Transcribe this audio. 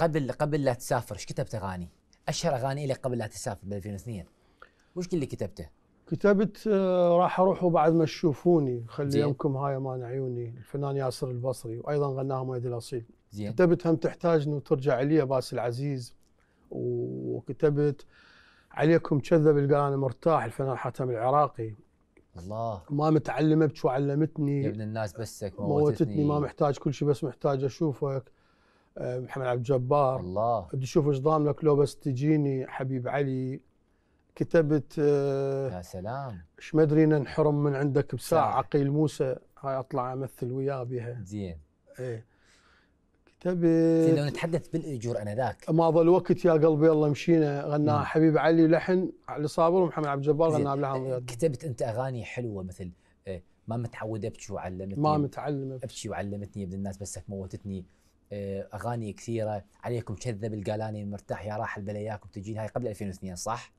قبل قبل لا تسافر ايش كتبت اغاني؟ اشهر اغاني لك قبل لا تسافر ب 2002 وش اللي كتبته؟ كتبت آه، راح اروحوا بعد ما تشوفوني خلي يمكم هاي امان عيوني الفنان ياسر البصري وايضا غناها مؤيد الاصيل زين كتبت هم تحتاجني وترجع الي باس العزيز وكتبت عليكم كذب القى انا مرتاح الفنان حاتم العراقي الله ما متعلمك شو علمتني يا ابن الناس بسك موتتني, موتتني ما محتاج كل شيء بس محتاج اشوفك آه، محمد عبد الجبار الله بدي اشوف ايش ضامنك لو بس تجيني حبيب علي كتبت آه، يا سلام ايش ما ادري نحرم من عندك بساعه عقيل موسى هاي اطلع امثل وياه بها زين ايه كتبت زين لو نتحدث بالاجور انا ذاك ما ظل وقت يا قلبي يلا مشينا غناها حبيب علي لحن علي صابر ومحمد عبد الجبار غناها بلحن آه، كتبت انت اغاني حلوه مثل ما متعود ابكي وعلمتني ما متعلم ابكي وعلمتني ابن الناس بسك موتتني آه، اغاني كثيره عليكم كذب القالاني مرتاح يا راح البلاياكم تجين هاي قبل 2002 صح؟